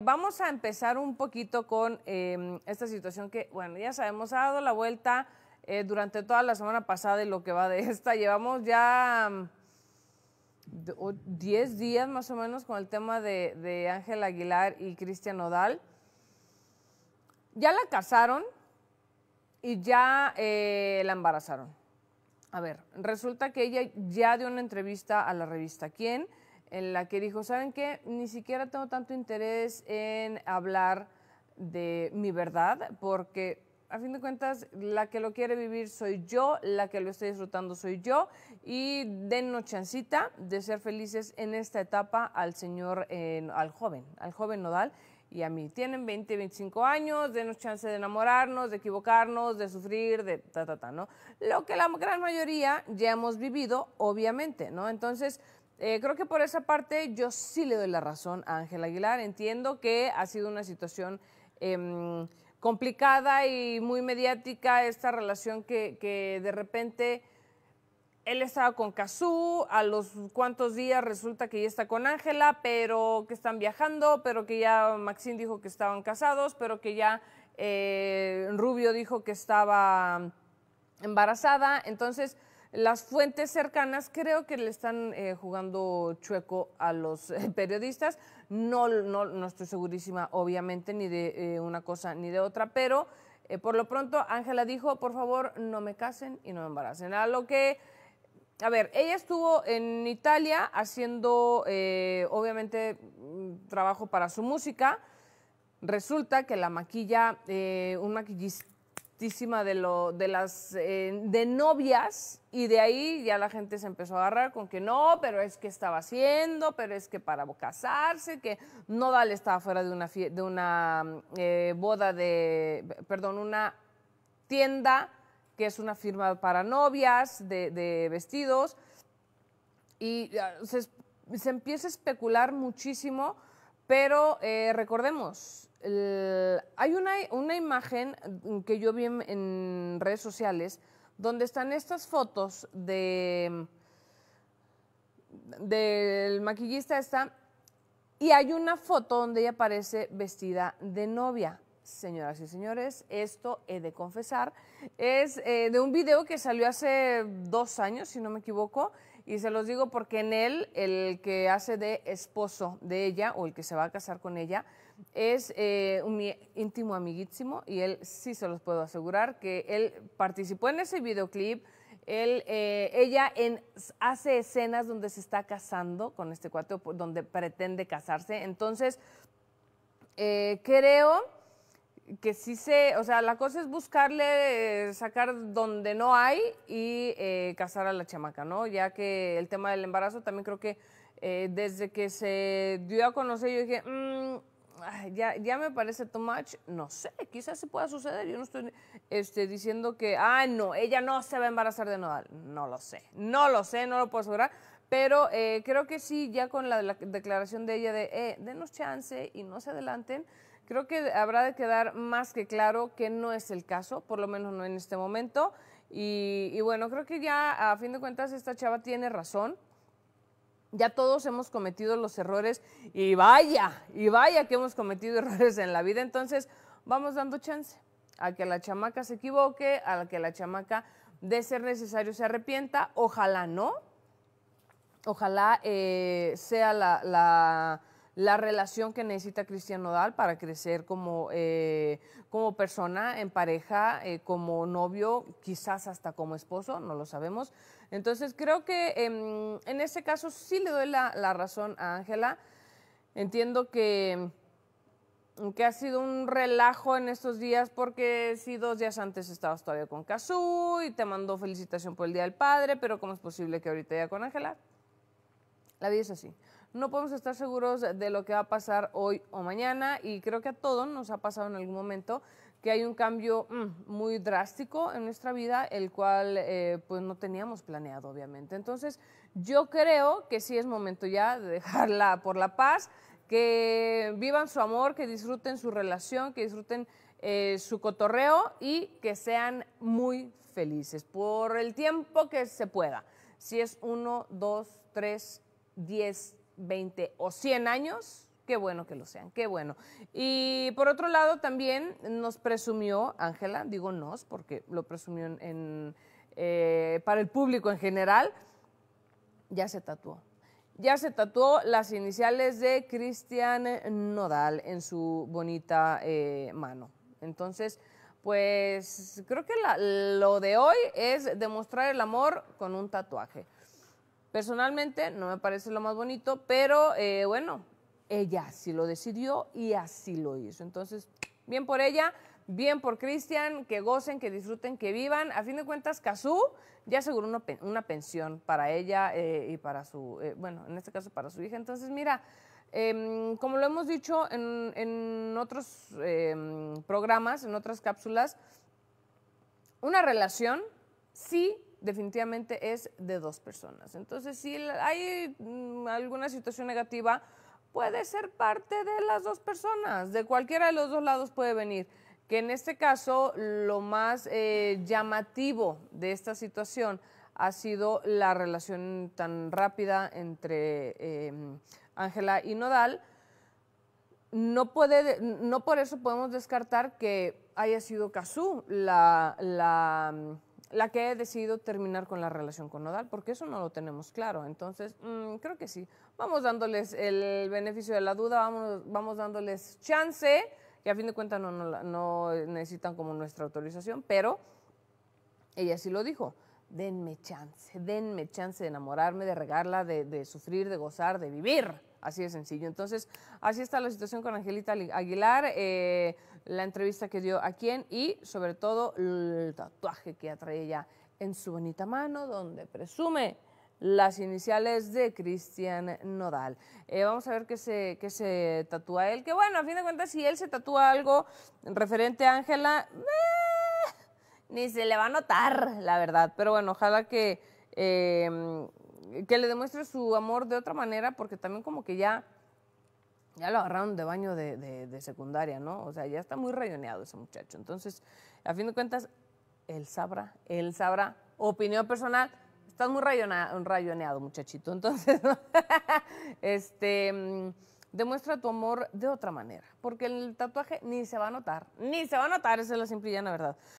Vamos a empezar un poquito con em, esta situación que, bueno, ya sabemos, ha dado la vuelta eh, durante toda la semana pasada y lo que va de esta. Llevamos ya 10 mm, días más o menos con el tema de, Ángel Aguilar y Cristian Odal. Ya la casaron y ya eh, la embarazaron. A ver, resulta que ella ya dio una entrevista a la revista ¿Quién? en la que dijo, ¿saben qué? Ni siquiera tengo tanto interés en hablar de mi verdad, porque a fin de cuentas la que lo quiere vivir soy yo, la que lo estoy disfrutando soy yo, y dennos chancita de ser felices en esta etapa al señor, eh, al joven, al joven nodal y a mí. Tienen 20, 25 años, denos chance de enamorarnos, de equivocarnos, de sufrir, de ta, ta, ta, ¿no? Lo que la gran mayoría ya hemos vivido, obviamente, ¿no? Entonces, eh, creo que por esa parte yo sí le doy la razón a Ángel Aguilar. Entiendo que ha sido una situación em, complicada y muy mediática esta relación que, de repente él estaba con Cazú, a los cuantos días resulta que ya está con Ángela, pero que están viajando, pero que ya Maxine dijo que estaban casados, pero que ya eh, Rubio dijo que estaba embarazada. Entonces, las fuentes cercanas creo que le están eh, jugando chueco a los eh, periodistas. No, no, estoy segurísima, obviamente, ni de eh, una cosa ni de otra, pero por lo pronto Ángela dijo, por favor, no me casen y no me embaracen. A lo que, a ver, ella estuvo en Italia haciendo, obviamente, mm, trabajo para su música. Resulta que la maquilla, un maquillista de, lo, de las eh, de novias y de ahí ya la gente se empezó a agarrar con que no, pero es que estaba haciendo, pero es que para casarse, que Nodal estaba fuera de una, de una eh, boda de, perdón, una tienda que es una firma para novias de, de vestidos y ah, se, se empieza a especular muchísimo pero eh, recordemos, hay una, imagen mm, que yo vi en, redes sociales donde están estas fotos de mm, del maquillista esta y hay una foto donde ella aparece vestida de novia. Señoras y señores, esto he de confesar, es eh, de un video que salió hace dos años, si no me equivoco, y se los digo porque en él, el que hace de esposo de ella o el que se va a casar con ella, es eh, un íntimo amiguísimo y él sí se los puedo asegurar que él participó en ese videoclip. Él, eh, ella hace escenas donde se está casando con este cuate, donde pretende casarse. Entonces, eh, creo que sí se, o sea, la cosa es buscarle, eh, sacar donde no hay y eh, casar a la chamaca, ¿no? Ya que el tema del embarazo también creo que eh, desde que se dio a conocer yo dije, mm, ya, ya me parece too much, no sé, quizás se pueda suceder, yo no estoy este, diciendo que, ah, no, ella no se va a embarazar de nodal, no lo sé, no lo sé, no lo puedo asegurar, pero creo que sí, ya con la, la declaración de ella de, eh, denos chance y no se adelanten, Creo que habrá de quedar más que claro que no es el caso, por lo menos no en este momento. Y, bueno, creo que ya a fin de cuentas esta chava tiene razón. Ya todos hemos cometido los errores y vaya, y vaya que hemos cometido errores en la vida. Entonces, vamos dando chance a que la chamaca se equivoque, a que la chamaca de ser necesario se arrepienta. Ojalá no. Ojalá eh, sea la la relación que necesita Cristian Nodal para crecer como, eh, como persona, en pareja, eh, como novio, quizás hasta como esposo, no lo sabemos. Entonces creo que em, en ese caso sí le doy la, razón a Ángela. Entiendo que que ha sido un relajo en estos días porque si dos días antes estabas todavía con Cazú y te mandó felicitación por el Día del Padre, pero ¿cómo es posible que ahorita ya con Ángela? La vida es así no podemos estar seguros de lo que va a pasar hoy o mañana y creo que a todos nos ha pasado en algún momento que hay un cambio mm, muy drástico en nuestra vida, el cual eh, pues no teníamos planeado, obviamente. Entonces, yo creo que sí es momento ya de dejarla por la paz, que vivan su amor, que disfruten su relación, que disfruten eh, su cotorreo y que sean muy felices por el tiempo que se pueda. Si es uno, dos, tres, diez, 20 o 100 años, qué bueno que lo sean, qué bueno. Y por otro lado también nos presumió, Ángela, digo nos, porque lo presumió eh, para el público en general, ya se tatuó. Ya se tatuó las iniciales de Cristian Nodal en su bonita eh, mano. Entonces, pues creo que lo de hoy es demostrar el amor con un tatuaje. Personalmente no me parece lo más bonito, pero eh, bueno, ella sí lo decidió y así lo hizo. Entonces, bien por ella, bien por Cristian, que gocen, que disfruten, que vivan. A fin de cuentas, Cazú ya aseguró una, pensión para ella eh, y para su, eh, bueno, en este caso para su hija. Entonces, mira, em, como lo hemos dicho en, en otros em, programas, en otras cápsulas, una relación sí definitivamente es de dos personas. Entonces, si hay mm, alguna situación negativa, puede ser parte de las dos personas, de cualquiera de los dos lados puede venir. Que en este caso, lo más eh, llamativo de esta situación ha sido la relación tan rápida entre em, Ángela y Nodal. No, puede, no por eso podemos descartar que haya sido Cazú la mm, la que he decidido terminar con la relación con Nodal, porque eso no lo tenemos claro. Entonces, mm, creo que sí. Vamos dándoles el beneficio de la duda, vamos, vamos dándoles chance, que a fin de cuentas no, no, no necesitan como nuestra autorización, pero ella sí lo dijo denme chance, denme chance de enamorarme, de regarla, de, sufrir, de gozar, de vivir. Así de sencillo. Entonces, así está la situación con Angelita Aguilar, eh, la entrevista que dio a quién y sobre todo el tatuaje que atrae ella en su bonita mano, donde presume las iniciales de Cristian Nodal. Eh, vamos a ver qué se, qué se tatúa él, que bueno, a fin de cuentas, si él se tatúa algo referente a Ángela... Eh, ni se le va a notar, la verdad. Pero bueno, ojalá que, em, que le demuestre su amor de otra manera, porque también como que ya, ya lo agarraron de baño de, secundaria, ¿no? O sea, ya está muy rayoneado ese muchacho. Entonces, a fin de cuentas, él sabrá, él sabrá. Opinión personal, estás muy un rayoneado, muchachito. Entonces, este em, demuestra tu amor de otra manera, porque el tatuaje ni se va a notar, ni se va a notar, esa es la simple y llana verdad.